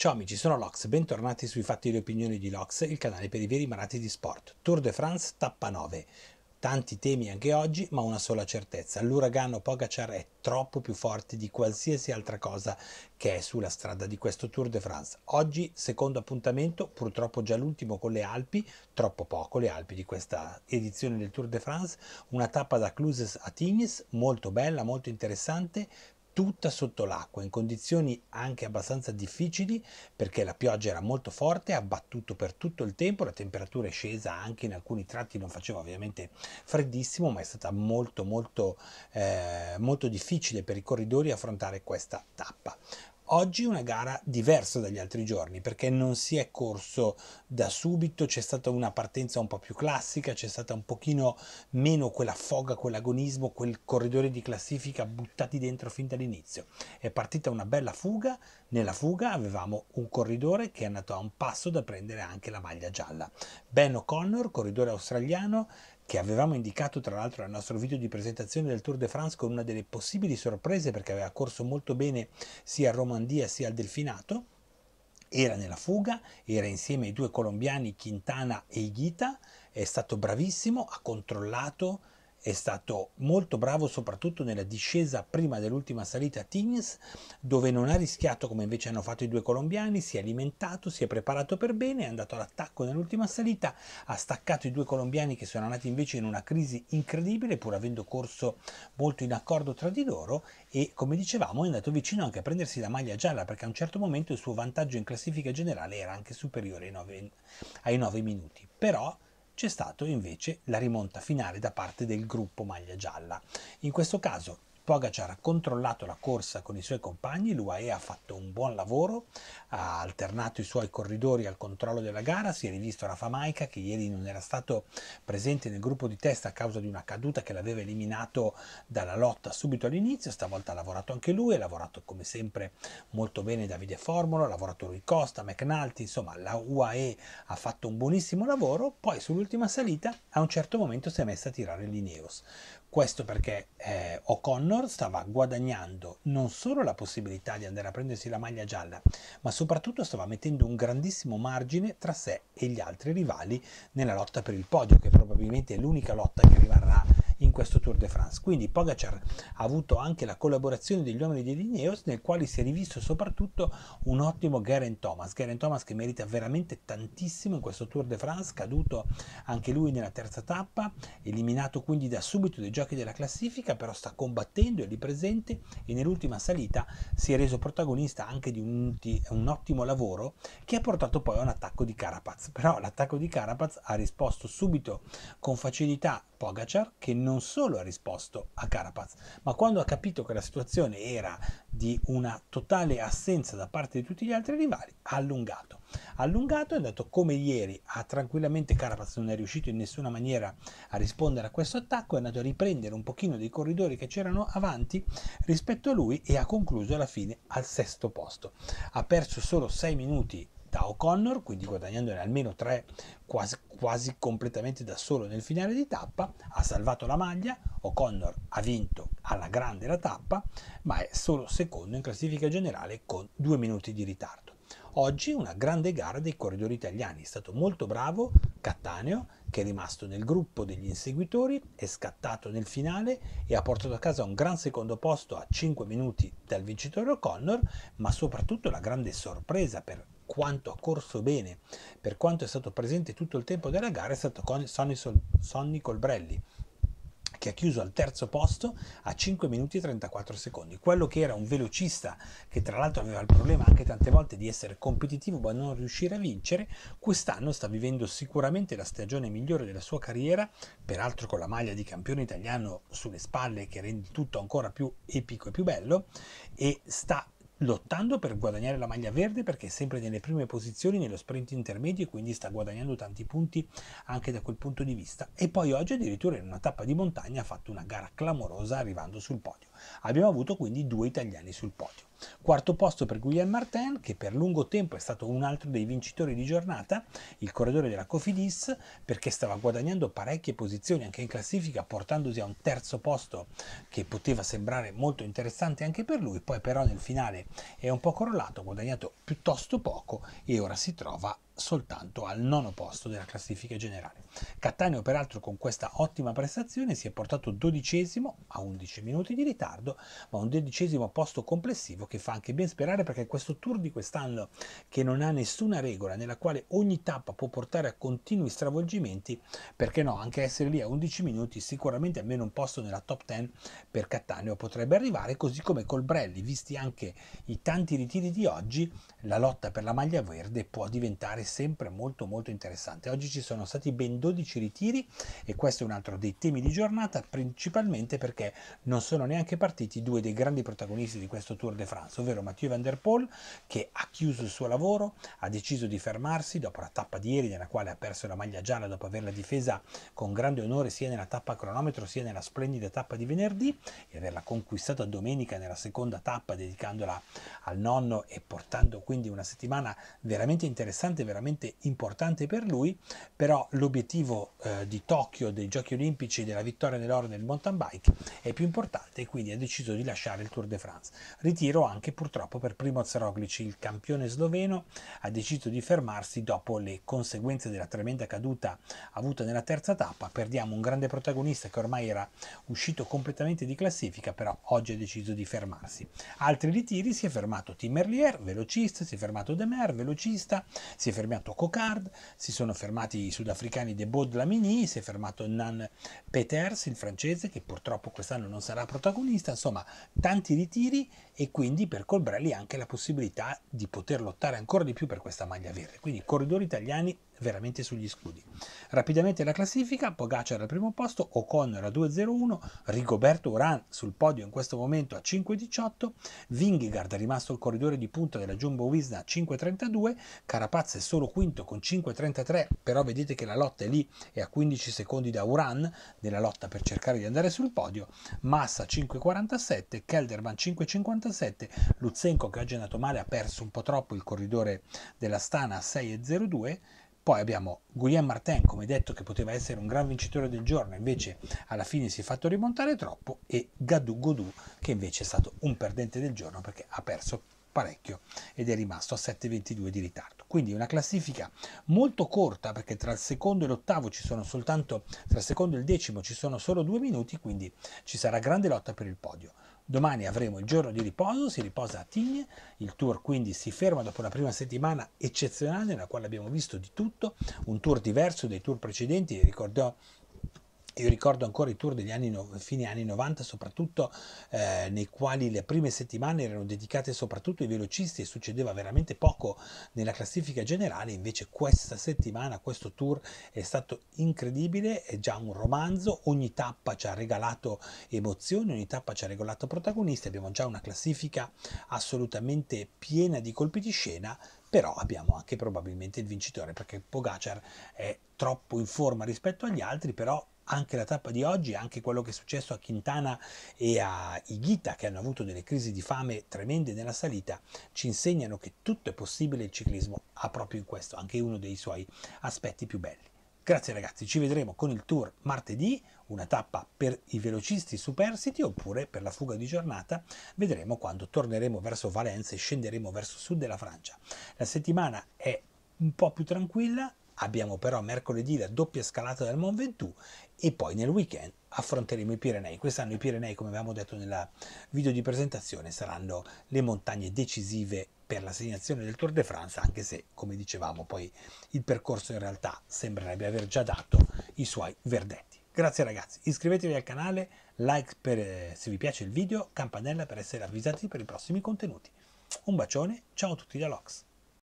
Ciao amici, sono Lox, bentornati sui Fatti e le Opinioni di Lox, il canale per i veri malati di sport. Tour de France, tappa 9. Tanti temi anche oggi, ma una sola certezza, l'uragano Pogacar è troppo più forte di qualsiasi altra cosa che è sulla strada di questo Tour de France. Oggi secondo appuntamento, purtroppo già l'ultimo con le Alpi, troppo poco le Alpi di questa edizione del Tour de France, una tappa da Cluses a Tignes, molto bella, molto interessante, tutta sotto l'acqua, in condizioni anche abbastanza difficili perché la pioggia era molto forte, ha battuto per tutto il tempo, la temperatura è scesa anche in alcuni tratti, non faceva ovviamente freddissimo, ma è stata molto molto, eh, molto difficile per i corridori affrontare questa tappa. Oggi una gara diversa dagli altri giorni perché non si è corso da subito, c'è stata una partenza un po' più classica, c'è stata un pochino meno quella foga, quell'agonismo, quel corridore di classifica buttati dentro fin dall'inizio. È partita una bella fuga, nella fuga avevamo un corridore che è andato a un passo da prendere anche la maglia gialla. Ben O'Connor, corridore australiano, che avevamo indicato tra l'altro nel nostro video di presentazione del Tour de France con una delle possibili sorprese perché aveva corso molto bene sia a Romandia sia al Delfinato, era nella fuga, era insieme ai due colombiani Quintana e Higuita, è stato bravissimo, ha controllato è stato molto bravo soprattutto nella discesa prima dell'ultima salita a Tignes, dove non ha rischiato come invece hanno fatto i due colombiani, si è alimentato, si è preparato per bene, è andato all'attacco nell'ultima salita, ha staccato i due colombiani che sono andati invece in una crisi incredibile, pur avendo corso molto in accordo tra di loro e come dicevamo è andato vicino anche a prendersi la maglia gialla perché a un certo momento il suo vantaggio in classifica generale era anche superiore ai 9, minuti. Però c'è stata invece la rimonta finale da parte del gruppo maglia gialla. In questo caso Pogacar ha controllato la corsa con i suoi compagni, l'UAE ha fatto un buon lavoro, ha alternato i suoi corridori al controllo della gara, si è rivisto Rafa Maica che ieri non era stato presente nel gruppo di testa a causa di una caduta che l'aveva eliminato dalla lotta subito all'inizio, stavolta ha lavorato anche lui, ha lavorato come sempre molto bene Davide Formolo, ha lavorato Rui Costa, McNulty, insomma la UAE ha fatto un buonissimo lavoro, poi sull'ultima salita a un certo momento si è messa a tirare l'Ineos. Questo perché eh, O'Connor Junior stava guadagnando non solo la possibilità di andare a prendersi la maglia gialla, ma soprattutto stava mettendo un grandissimo margine tra sé e gli altri rivali nella lotta per il podio, che probabilmente è l'unica lotta che rimarrà questo Tour de France. Quindi Pogacar ha avuto anche la collaborazione degli uomini di Ineos nel quale si è rivisto soprattutto un ottimo Garen Thomas, Garen Thomas che merita veramente tantissimo in questo Tour de France, caduto anche lui nella terza tappa, eliminato quindi da subito dai giochi della classifica, però sta combattendo, è lì presente e nell'ultima salita si è reso protagonista anche di un, di un ottimo lavoro che ha portato poi a un attacco di Carapaz, però l'attacco di Carapaz ha risposto subito con facilità Pogacar che non solo ha risposto a Carapaz, ma quando ha capito che la situazione era di una totale assenza da parte di tutti gli altri rivali, ha allungato. Ha allungato è andato come ieri ha tranquillamente Carapaz non è riuscito in nessuna maniera a rispondere a questo attacco, è andato a riprendere un pochino dei corridori che c'erano avanti rispetto a lui e ha concluso alla fine al sesto posto. Ha perso solo 6 minuti da O'Connor, quindi guadagnandone almeno tre quasi, quasi completamente da solo nel finale di tappa, ha salvato la maglia, O'Connor ha vinto alla grande la tappa, ma è solo secondo in classifica generale con due minuti di ritardo. Oggi una grande gara dei corridori italiani, è stato molto bravo Cattaneo che è rimasto nel gruppo degli inseguitori, è scattato nel finale e ha portato a casa un gran secondo posto a 5 minuti dal vincitore O'Connor, ma soprattutto la grande sorpresa per quanto ha corso bene, per quanto è stato presente tutto il tempo della gara, è stato con Sonny, Sol- Sonny Colbrelli che ha chiuso al terzo posto a 5 minuti e 34 secondi. Quello che era un velocista che tra l'altro aveva il problema anche tante volte di essere competitivo ma non riuscire a vincere, quest'anno sta vivendo sicuramente la stagione migliore della sua carriera, peraltro con la maglia di campione italiano sulle spalle che rende tutto ancora più epico e più bello e sta lottando per guadagnare la maglia verde perché è sempre nelle prime posizioni nello sprint intermedio e quindi sta guadagnando tanti punti anche da quel punto di vista e poi oggi addirittura in una tappa di montagna ha fatto una gara clamorosa arrivando sul podio abbiamo avuto quindi due italiani sul podio Quarto posto per Guillaume Martin, che per lungo tempo è stato un altro dei vincitori di giornata, il corridore della Cofidis, perché stava guadagnando parecchie posizioni anche in classifica, portandosi a un terzo posto che poteva sembrare molto interessante anche per lui, poi però nel finale è un po' crollato, ha guadagnato piuttosto poco e ora si trova soltanto al nono posto della classifica generale. Cattaneo peraltro con questa ottima prestazione si è portato dodicesimo a 11 minuti di ritardo, ma un dodicesimo posto complessivo che fa anche ben sperare perché questo tour di quest'anno che non ha nessuna regola, nella quale ogni tappa può portare a continui stravolgimenti, perché no, anche essere lì a 11 minuti sicuramente almeno un posto nella top 10 per Cattaneo potrebbe arrivare, così come Colbrelli, visti anche i tanti ritiri di oggi, la lotta per la maglia verde può diventare sempre molto molto interessante. Oggi ci sono stati ben 12 ritiri e questo è un altro dei temi di giornata, principalmente perché non sono neanche partiti due dei grandi protagonisti di questo Tour de France, ovvero Mathieu Van Der Poel che ha chiuso il suo lavoro, ha deciso di fermarsi dopo la tappa di ieri nella quale ha perso la maglia gialla dopo averla difesa con grande onore sia nella tappa cronometro sia nella splendida tappa di venerdì e averla conquistata domenica nella seconda tappa dedicandola al nonno e portando quindi una settimana veramente interessante, veramente veramente importante per lui, però l'obiettivo eh, di Tokyo, dei Giochi Olimpici, della vittoria dell'oro nel mountain bike è più importante e quindi ha deciso di lasciare il Tour de France. Ritiro anche purtroppo per Primoz Roglic, il campione sloveno, ha deciso di fermarsi dopo le conseguenze della tremenda caduta avuta nella terza tappa. Perdiamo un grande protagonista che ormai era uscito completamente di classifica, però oggi ha deciso di fermarsi. Altri ritiri si è fermato Tim Merlier, velocista, si è fermato Demer, velocista, si è fermato fermato Cocard, si sono fermati i sudafricani De Baud Lamini, si è fermato Nan Peters, il francese, che purtroppo quest'anno non sarà protagonista, insomma tanti ritiri e quindi per Colbrelli anche la possibilità di poter lottare ancora di più per questa maglia verde. Quindi corridori italiani veramente sugli scudi. Rapidamente la classifica, Pogacar al primo posto, O'Connor a 1 Rigoberto Uran sul podio in questo momento a 5.18, Vingegaard è rimasto il corridore di punta della Jumbo Wisna a 5-32, Carapaz è solo quinto con 5-33, però vedete che la lotta è lì, è a 15 secondi da Uran nella lotta per cercare di andare sul podio, Massa 5-47, Kelderman 5-57, Luzenko che oggi è andato male ha perso un po' troppo il corridore della Stana a 6 6.02, poi abbiamo Guillaume Martin, come detto, che poteva essere un gran vincitore del giorno, invece alla fine si è fatto rimontare troppo, e Gadou Godou, che invece è stato un perdente del giorno perché ha perso parecchio ed è rimasto a 7,22 di ritardo. Quindi una classifica molto corta perché tra il secondo e l'ottavo ci sono soltanto, tra il secondo e il decimo ci sono solo due minuti, quindi ci sarà grande lotta per il podio. Domani avremo il giorno di riposo, si riposa a Tigne, il tour quindi si ferma dopo una prima settimana eccezionale nella quale abbiamo visto di tutto, un tour diverso dai tour precedenti, ricordo, io ricordo ancora i tour degli anni fine anni 90, soprattutto eh, nei quali le prime settimane erano dedicate soprattutto ai velocisti e succedeva veramente poco nella classifica generale, invece questa settimana, questo tour è stato incredibile, è già un romanzo, ogni tappa ci ha regalato emozioni, ogni tappa ci ha regalato protagonisti, abbiamo già una classifica assolutamente piena di colpi di scena, però abbiamo anche probabilmente il vincitore perché Pogacar è troppo in forma rispetto agli altri, però anche la tappa di oggi, anche quello che è successo a Quintana e a Ighita, che hanno avuto delle crisi di fame tremende nella salita, ci insegnano che tutto è possibile il ciclismo ha proprio in questo, anche uno dei suoi aspetti più belli. Grazie ragazzi, ci vedremo con il tour martedì, una tappa per i velocisti superstiti oppure per la fuga di giornata, vedremo quando torneremo verso Valenza e scenderemo verso sud della Francia. La settimana è un po' più tranquilla, Abbiamo però mercoledì la doppia scalata del Mont Ventoux e poi nel weekend affronteremo i Pirenei. Quest'anno i Pirenei, come avevamo detto nel video di presentazione, saranno le montagne decisive per l'assegnazione del Tour de France, anche se, come dicevamo, poi il percorso in realtà sembrerebbe aver già dato i suoi verdetti. Grazie ragazzi, iscrivetevi al canale, like per, eh, se vi piace il video, campanella per essere avvisati per i prossimi contenuti. Un bacione, ciao a tutti da Lox.